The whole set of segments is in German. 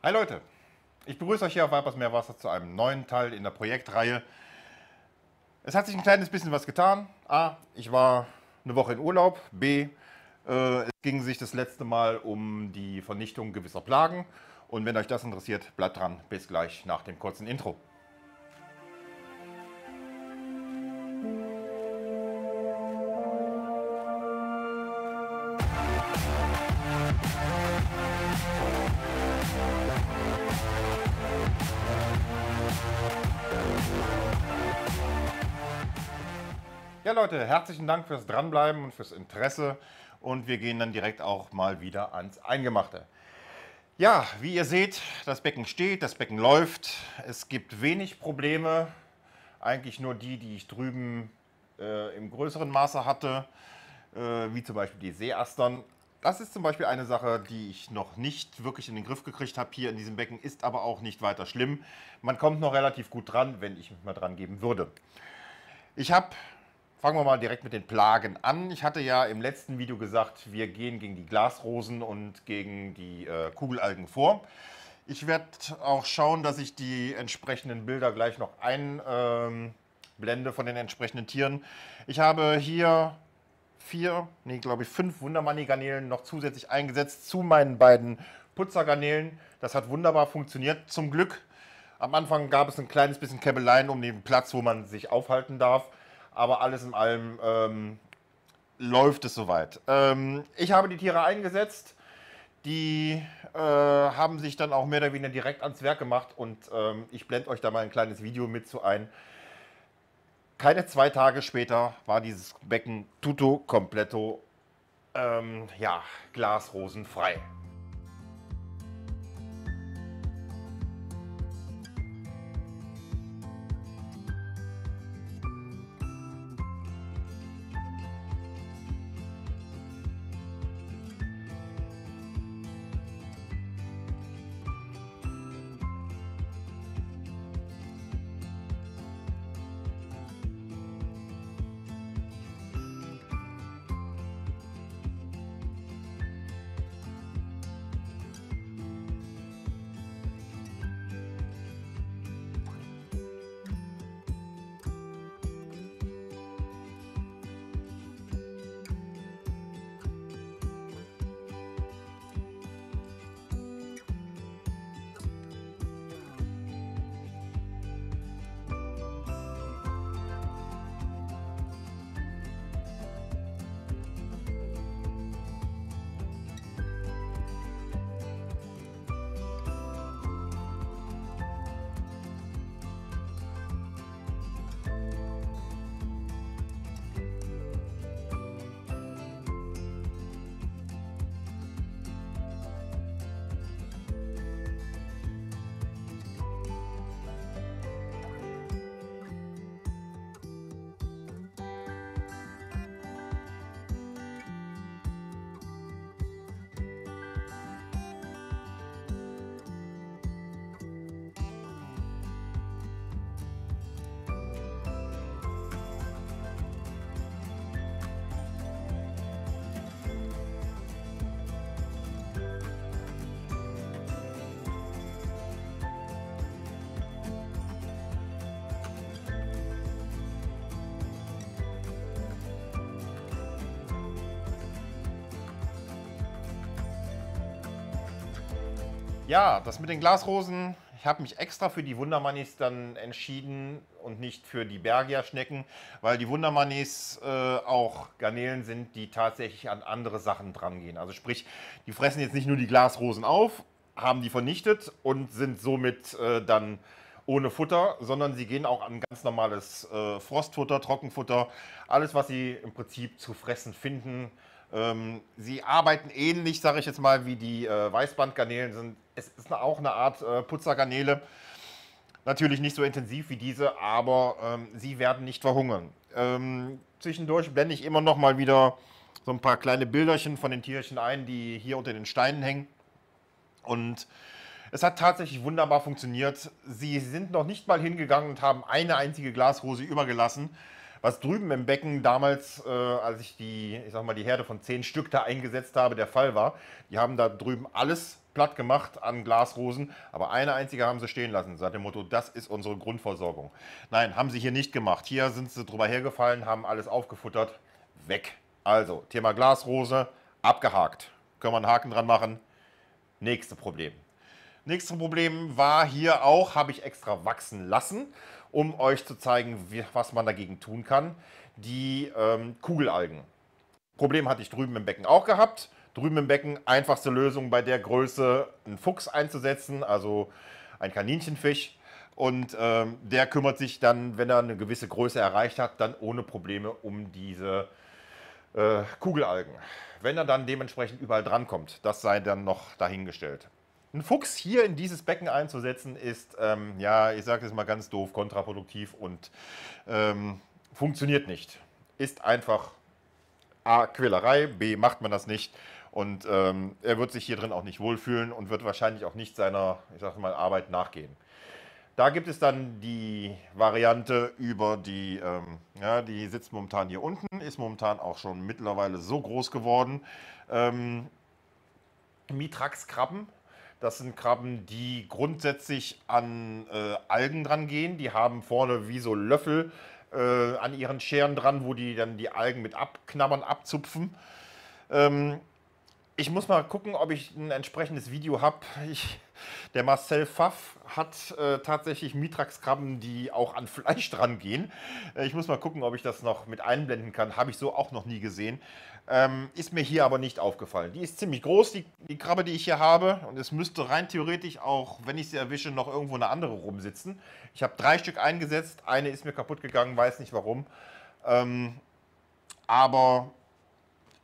Hi Leute, ich begrüße euch hier auf Vipers Meerwasser zu einem neuen Teil in der Projektreihe. Es hat sich ein kleines bisschen was getan. A, ich war eine Woche in Urlaub. B, äh, es ging sich das letzte Mal um die Vernichtung gewisser Plagen. Und wenn euch das interessiert, bleibt dran. Bis gleich nach dem kurzen Intro. Ja, Leute, herzlichen Dank fürs Dranbleiben und fürs Interesse. Und wir gehen dann direkt auch mal wieder ans Eingemachte. Ja, wie ihr seht, das Becken steht, das Becken läuft. Es gibt wenig Probleme, eigentlich nur die, die ich drüben äh, im größeren Maße hatte, äh, wie zum Beispiel die Seeastern. Das ist zum Beispiel eine Sache, die ich noch nicht wirklich in den Griff gekriegt habe hier in diesem Becken, ist aber auch nicht weiter schlimm. Man kommt noch relativ gut dran, wenn ich mich mal dran geben würde. Ich habe Fangen wir mal direkt mit den Plagen an. Ich hatte ja im letzten Video gesagt, wir gehen gegen die Glasrosen und gegen die äh, Kugelalgen vor. Ich werde auch schauen, dass ich die entsprechenden Bilder gleich noch einblende ähm, von den entsprechenden Tieren. Ich habe hier vier, nee, glaube ich, fünf Wundermanni-Garnelen noch zusätzlich eingesetzt zu meinen beiden Putzergarnelen. Das hat wunderbar funktioniert, zum Glück. Am Anfang gab es ein kleines bisschen Käbeleien um den Platz, wo man sich aufhalten darf. Aber alles in allem ähm, läuft es soweit. Ähm, ich habe die Tiere eingesetzt. Die äh, haben sich dann auch mehr oder weniger direkt ans Werk gemacht und ähm, ich blende euch da mal ein kleines Video mit zu ein. Keine zwei Tage später war dieses Becken tutto completo, ähm, ja, glasrosenfrei. Ja, das mit den Glasrosen. Ich habe mich extra für die Wundermannis dann entschieden und nicht für die Bergia-Schnecken, weil die Wundermannis äh, auch Garnelen sind, die tatsächlich an andere Sachen drangehen. Also sprich, die fressen jetzt nicht nur die Glasrosen auf, haben die vernichtet und sind somit äh, dann ohne Futter, sondern sie gehen auch an ganz normales äh, Frostfutter, Trockenfutter, alles, was sie im Prinzip zu fressen finden, ähm, sie arbeiten ähnlich, sage ich jetzt mal, wie die äh, Weißbandgarnelen sind. Es ist auch eine Art äh, Putzergarnele. Natürlich nicht so intensiv wie diese, aber ähm, sie werden nicht verhungern. Ähm, zwischendurch blende ich immer noch mal wieder so ein paar kleine Bilderchen von den Tierchen ein, die hier unter den Steinen hängen. Und es hat tatsächlich wunderbar funktioniert. Sie sind noch nicht mal hingegangen und haben eine einzige Glasrose übergelassen was drüben im Becken damals, äh, als ich die, ich sag mal, die Herde von zehn Stück da eingesetzt habe, der Fall war. Die haben da drüben alles platt gemacht an Glasrosen, aber eine einzige haben sie stehen lassen, seit dem Motto, das ist unsere Grundversorgung. Nein, haben sie hier nicht gemacht. Hier sind sie drüber hergefallen, haben alles aufgefuttert, weg. Also, Thema Glasrose, abgehakt. Können wir einen Haken dran machen. Nächste Problem. Nächstes Problem war hier auch, habe ich extra wachsen lassen um euch zu zeigen, wie, was man dagegen tun kann, die ähm, Kugelalgen. Problem hatte ich drüben im Becken auch gehabt. Drüben im Becken einfachste Lösung bei der Größe, einen Fuchs einzusetzen, also ein Kaninchenfisch. Und ähm, der kümmert sich dann, wenn er eine gewisse Größe erreicht hat, dann ohne Probleme um diese äh, Kugelalgen. Wenn er dann dementsprechend überall drankommt, das sei dann noch dahingestellt. Ein Fuchs hier in dieses Becken einzusetzen, ist, ähm, ja, ich sage es mal ganz doof, kontraproduktiv und ähm, funktioniert nicht. Ist einfach A, Quälerei, B, macht man das nicht. Und ähm, er wird sich hier drin auch nicht wohlfühlen und wird wahrscheinlich auch nicht seiner, ich sage mal, Arbeit nachgehen. Da gibt es dann die Variante über die, ähm, ja, die sitzt momentan hier unten, ist momentan auch schon mittlerweile so groß geworden. Ähm, Mitrax-Krabben, das sind Krabben, die grundsätzlich an äh, Algen dran gehen. Die haben vorne wie so Löffel äh, an ihren Scheren dran, wo die dann die Algen mit abknabbern, abzupfen. Ähm, ich muss mal gucken, ob ich ein entsprechendes Video habe. Der Marcel Pfaff hat äh, tatsächlich Mitrax-Krabben, die auch an Fleisch dran gehen. Äh, ich muss mal gucken, ob ich das noch mit einblenden kann. Habe ich so auch noch nie gesehen. Ähm, ist mir hier aber nicht aufgefallen. Die ist ziemlich groß, die, die Krabbe, die ich hier habe. Und es müsste rein theoretisch auch, wenn ich sie erwische, noch irgendwo eine andere rumsitzen. Ich habe drei Stück eingesetzt. Eine ist mir kaputt gegangen, weiß nicht warum. Ähm, aber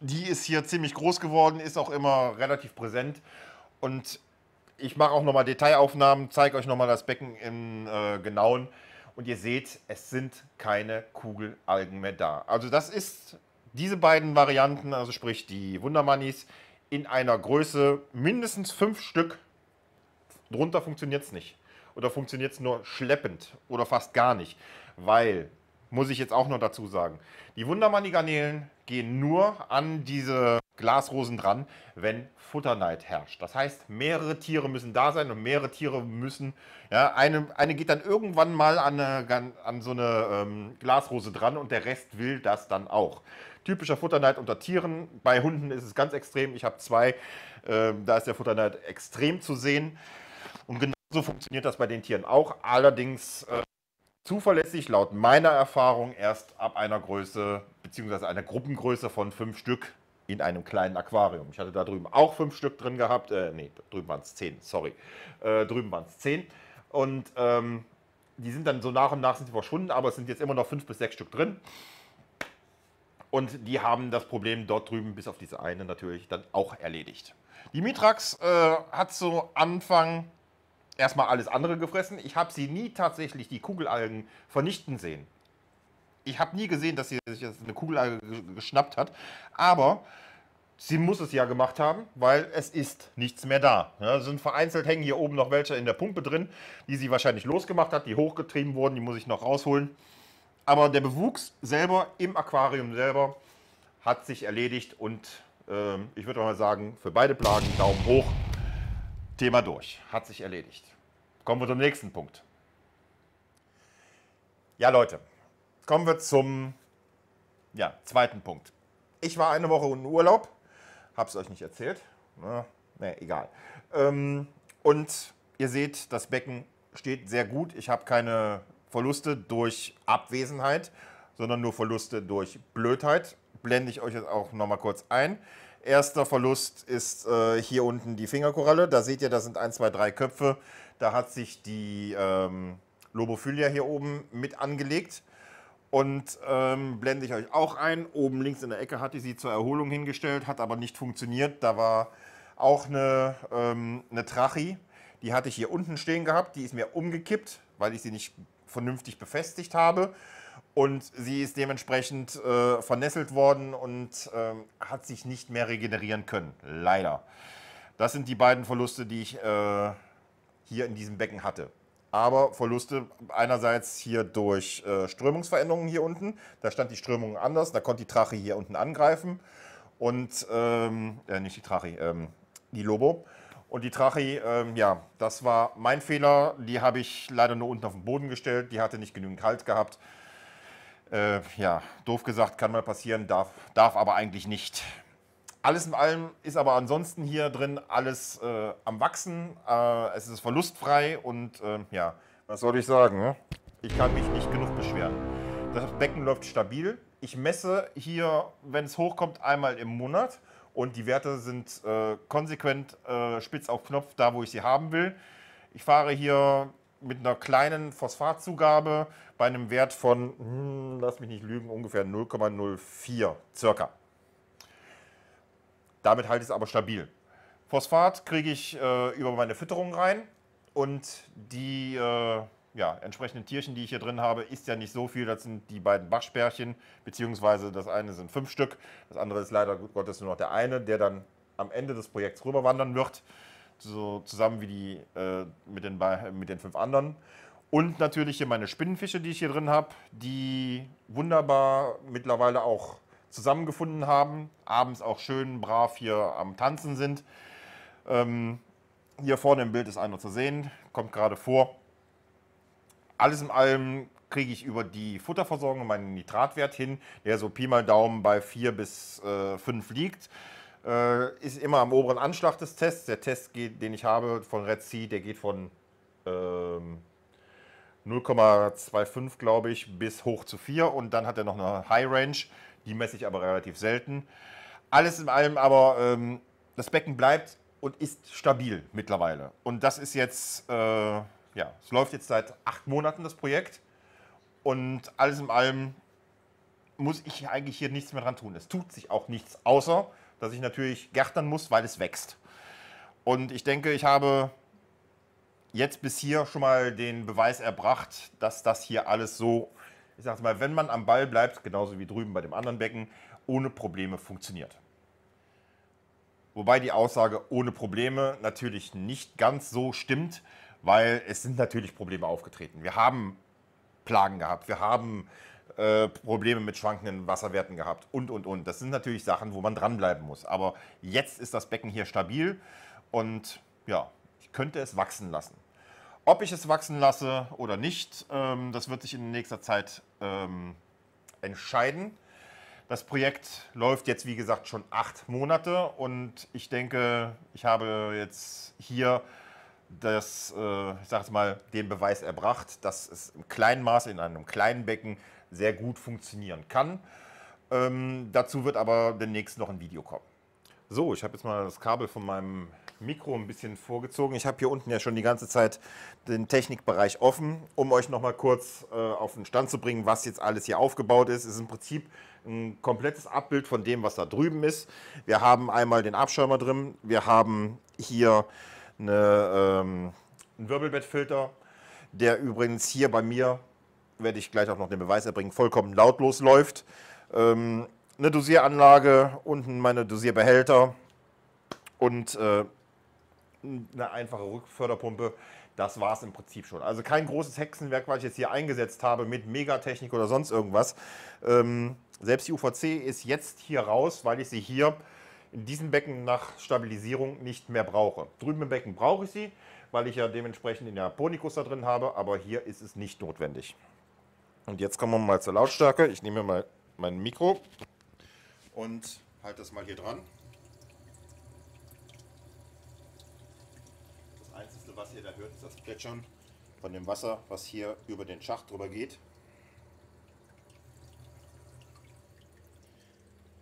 die ist hier ziemlich groß geworden, ist auch immer relativ präsent. Und ich mache auch nochmal Detailaufnahmen, zeige euch nochmal das Becken im äh, Genauen. Und ihr seht, es sind keine Kugelalgen mehr da. Also das ist diese beiden Varianten, also sprich die Wundermannis, in einer Größe mindestens fünf Stück. Drunter funktioniert es nicht. Oder funktioniert es nur schleppend oder fast gar nicht. Weil, muss ich jetzt auch noch dazu sagen, die Wundermanni-Garnelen gehen nur an diese Glasrosen dran, wenn Futterneid herrscht. Das heißt, mehrere Tiere müssen da sein und mehrere Tiere müssen, ja, eine, eine geht dann irgendwann mal an, eine, an so eine ähm, Glasrose dran und der Rest will das dann auch. Typischer Futterneid unter Tieren. Bei Hunden ist es ganz extrem. Ich habe zwei, äh, da ist der Futterneid extrem zu sehen. Und genauso funktioniert das bei den Tieren auch. Allerdings äh, zuverlässig laut meiner Erfahrung erst ab einer Größe bzw. einer Gruppengröße von fünf Stück in einem kleinen Aquarium. Ich hatte da drüben auch fünf Stück drin gehabt. Äh, nee, drüben waren es zehn, sorry. Äh, drüben waren es zehn. Und ähm, die sind dann so nach und nach sind verschwunden, aber es sind jetzt immer noch fünf bis sechs Stück drin. Und die haben das Problem dort drüben, bis auf diese eine natürlich, dann auch erledigt. Die Mitrax äh, hat so Anfang erstmal alles andere gefressen. Ich habe sie nie tatsächlich die Kugelalgen vernichten sehen. Ich habe nie gesehen, dass sie sich eine Kugelalge geschnappt hat. Aber sie muss es ja gemacht haben, weil es ist nichts mehr da. Ja, sind vereinzelt hängen hier oben noch welche in der Pumpe drin, die sie wahrscheinlich losgemacht hat, die hochgetrieben wurden, die muss ich noch rausholen. Aber der Bewuchs selber im Aquarium selber hat sich erledigt und äh, ich würde mal sagen, für beide Plagen Daumen hoch. Thema durch. Hat sich erledigt. Kommen wir zum nächsten Punkt. Ja, Leute, kommen wir zum ja, zweiten Punkt. Ich war eine Woche in Urlaub, habe es euch nicht erzählt. Ne, ne egal. Ähm, und ihr seht, das Becken steht sehr gut. Ich habe keine Verluste durch Abwesenheit, sondern nur Verluste durch Blödheit. Blende ich euch jetzt auch nochmal kurz ein. Erster Verlust ist äh, hier unten die Fingerkoralle. Da seht ihr, da sind 1, 2, 3 Köpfe. Da hat sich die ähm, Lobophilia hier oben mit angelegt. Und ähm, blende ich euch auch ein. Oben links in der Ecke hatte ich sie zur Erholung hingestellt, hat aber nicht funktioniert. Da war auch eine, ähm, eine Trachi. Die hatte ich hier unten stehen gehabt. Die ist mir umgekippt, weil ich sie nicht vernünftig befestigt habe. Und sie ist dementsprechend äh, vernesselt worden und ähm, hat sich nicht mehr regenerieren können. Leider. Das sind die beiden Verluste, die ich äh, hier in diesem Becken hatte. Aber Verluste einerseits hier durch äh, Strömungsveränderungen hier unten. Da stand die Strömung anders, da konnte die Trache hier unten angreifen. Und, ähm, äh, nicht die Trache, ähm, die Lobo. Und die Trache, ähm, ja, das war mein Fehler. Die habe ich leider nur unten auf den Boden gestellt. Die hatte nicht genügend Halt gehabt. Äh, ja, doof gesagt, kann mal passieren, darf, darf aber eigentlich nicht. Alles in allem ist aber ansonsten hier drin alles äh, am Wachsen. Äh, es ist verlustfrei und äh, ja, was soll ich sagen? Ne? Ich kann mich nicht genug beschweren. Das Becken läuft stabil. Ich messe hier, wenn es hochkommt, einmal im Monat und die Werte sind äh, konsequent äh, spitz auf Knopf da, wo ich sie haben will. Ich fahre hier mit einer kleinen Phosphatzugabe bei einem Wert von, hm, lass mich nicht lügen, ungefähr 0,04 circa. Damit halte ich es aber stabil. Phosphat kriege ich äh, über meine Fütterung rein und die äh, ja, entsprechenden Tierchen, die ich hier drin habe, ist ja nicht so viel. Das sind die beiden Waschbärchen, beziehungsweise das eine sind fünf Stück, das andere ist leider Gottes nur noch der eine, der dann am Ende des Projekts rüberwandern wird so zusammen wie die äh, mit, den, mit den fünf anderen. Und natürlich hier meine Spinnenfische, die ich hier drin habe, die wunderbar mittlerweile auch zusammengefunden haben, abends auch schön brav hier am Tanzen sind. Ähm, hier vorne im Bild ist einer zu sehen, kommt gerade vor. Alles in allem kriege ich über die Futterversorgung meinen Nitratwert hin, der so Pi mal Daumen bei 4 bis äh, 5 liegt. Äh, ist immer am oberen Anschlag des Tests. Der Test, geht, den ich habe von Red Sea, der geht von ähm, 0,25, glaube ich, bis hoch zu 4. Und dann hat er noch eine High Range. Die messe ich aber relativ selten. Alles in allem aber, ähm, das Becken bleibt und ist stabil mittlerweile. Und das ist jetzt, äh, ja, es läuft jetzt seit acht Monaten das Projekt. Und alles in allem muss ich eigentlich hier nichts mehr dran tun. Es tut sich auch nichts, außer dass ich natürlich gärtnern muss, weil es wächst. Und ich denke, ich habe jetzt bis hier schon mal den Beweis erbracht, dass das hier alles so, ich sag's mal, wenn man am Ball bleibt, genauso wie drüben bei dem anderen Becken, ohne Probleme funktioniert. Wobei die Aussage ohne Probleme natürlich nicht ganz so stimmt, weil es sind natürlich Probleme aufgetreten. Wir haben Plagen gehabt, wir haben äh, Probleme mit schwankenden Wasserwerten gehabt und, und, und. Das sind natürlich Sachen, wo man dranbleiben muss. Aber jetzt ist das Becken hier stabil und ja, ich könnte es wachsen lassen. Ob ich es wachsen lasse oder nicht, ähm, das wird sich in nächster Zeit ähm, entscheiden. Das Projekt läuft jetzt, wie gesagt, schon acht Monate und ich denke, ich habe jetzt hier das, äh, ich sag's mal, den Beweis erbracht, dass es im kleinen Maße in einem kleinen Becken sehr gut funktionieren kann. Ähm, dazu wird aber demnächst noch ein Video kommen. So, ich habe jetzt mal das Kabel von meinem Mikro ein bisschen vorgezogen. Ich habe hier unten ja schon die ganze Zeit den Technikbereich offen, um euch noch mal kurz äh, auf den Stand zu bringen, was jetzt alles hier aufgebaut ist. Es ist im Prinzip ein komplettes Abbild von dem, was da drüben ist. Wir haben einmal den Abschäumer drin, wir haben hier eine, ähm, einen Wirbelbettfilter, der übrigens hier bei mir, werde ich gleich auch noch den Beweis erbringen, vollkommen lautlos läuft. Ähm, eine Dosieranlage, unten meine Dosierbehälter und äh, eine einfache Rückförderpumpe. Das war es im Prinzip schon. Also kein großes Hexenwerk, was ich jetzt hier eingesetzt habe mit Megatechnik oder sonst irgendwas. Ähm, selbst die UVC ist jetzt hier raus, weil ich sie hier in diesem Becken nach Stabilisierung nicht mehr brauche. Drüben im Becken brauche ich sie, weil ich ja dementsprechend den Japonikus da drin habe, aber hier ist es nicht notwendig. Und jetzt kommen wir mal zur Lautstärke. Ich nehme mal mein Mikro und halte das mal hier dran. Das Einzige, was ihr da hört, ist das Plätschern von dem Wasser, was hier über den Schacht drüber geht.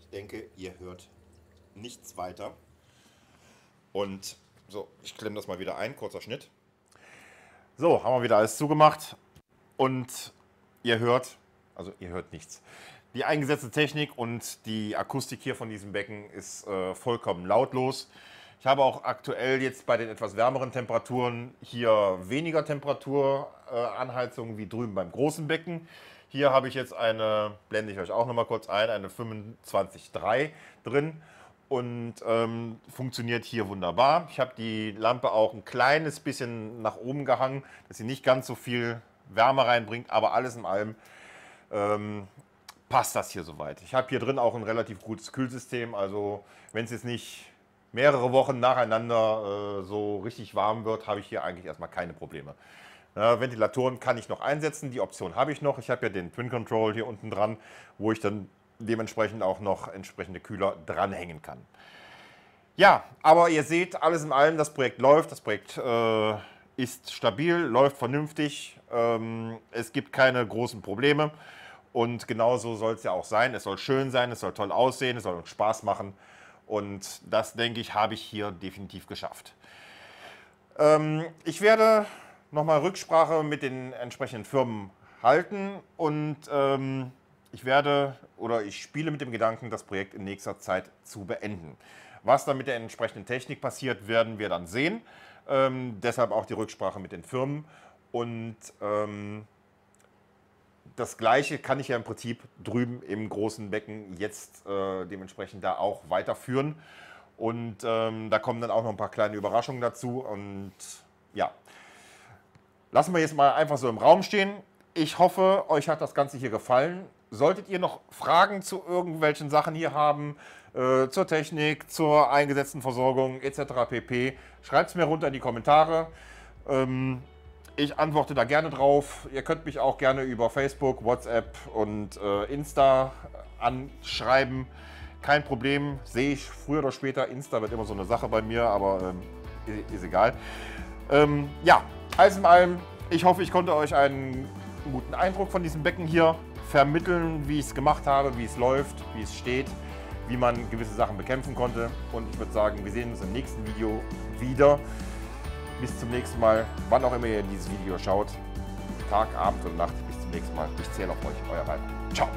Ich denke, ihr hört nichts weiter. Und so, ich klemme das mal wieder ein, kurzer Schnitt. So, haben wir wieder alles zugemacht und ihr hört, also ihr hört nichts. Die eingesetzte Technik und die Akustik hier von diesem Becken ist äh, vollkommen lautlos. Ich habe auch aktuell jetzt bei den etwas wärmeren Temperaturen hier weniger Temperaturanheizungen äh, wie drüben beim großen Becken. Hier habe ich jetzt eine, blende ich euch auch nochmal kurz ein, eine 25,3 drin und ähm, funktioniert hier wunderbar. Ich habe die Lampe auch ein kleines bisschen nach oben gehangen, dass sie nicht ganz so viel Wärme reinbringt, aber alles in allem ähm, passt das hier soweit. Ich habe hier drin auch ein relativ gutes Kühlsystem, also wenn es jetzt nicht mehrere Wochen nacheinander äh, so richtig warm wird, habe ich hier eigentlich erstmal keine Probleme. Ja, äh, Ventilatoren kann ich noch einsetzen, die Option habe ich noch. Ich habe ja den Twin Control hier unten dran, wo ich dann dementsprechend auch noch entsprechende Kühler dranhängen kann. Ja, aber ihr seht, alles in allem, das Projekt läuft, das Projekt äh, ist stabil, läuft vernünftig, ähm, es gibt keine großen Probleme und genauso soll es ja auch sein. Es soll schön sein, es soll toll aussehen, es soll uns Spaß machen und das, denke ich, habe ich hier definitiv geschafft. Ähm, ich werde nochmal Rücksprache mit den entsprechenden Firmen halten und... Ähm, ich werde oder ich spiele mit dem Gedanken, das Projekt in nächster Zeit zu beenden. Was dann mit der entsprechenden Technik passiert, werden wir dann sehen. Ähm, deshalb auch die Rücksprache mit den Firmen. Und ähm, das Gleiche kann ich ja im Prinzip drüben im großen Becken jetzt äh, dementsprechend da auch weiterführen. Und ähm, da kommen dann auch noch ein paar kleine Überraschungen dazu. Und ja, lassen wir jetzt mal einfach so im Raum stehen. Ich hoffe, euch hat das Ganze hier gefallen. Solltet ihr noch Fragen zu irgendwelchen Sachen hier haben, äh, zur Technik, zur eingesetzten Versorgung etc. pp., schreibt es mir runter in die Kommentare. Ähm, ich antworte da gerne drauf. Ihr könnt mich auch gerne über Facebook, WhatsApp und äh, Insta äh, anschreiben. Kein Problem, sehe ich früher oder später. Insta wird immer so eine Sache bei mir, aber ähm, ist, ist, egal. Ähm, ja, alles in allem, ich hoffe, ich konnte euch einen einen guten Eindruck von diesem Becken hier vermitteln, wie ich es gemacht habe, wie es läuft, wie es steht, wie man gewisse Sachen bekämpfen konnte. Und ich würde sagen, wir sehen uns im nächsten Video wieder. Bis zum nächsten Mal, wann auch immer ihr dieses Video schaut. Tag, Abend und Nacht. Bis zum nächsten Mal. Ich zähle auf euch. Euer Ralf. Ciao.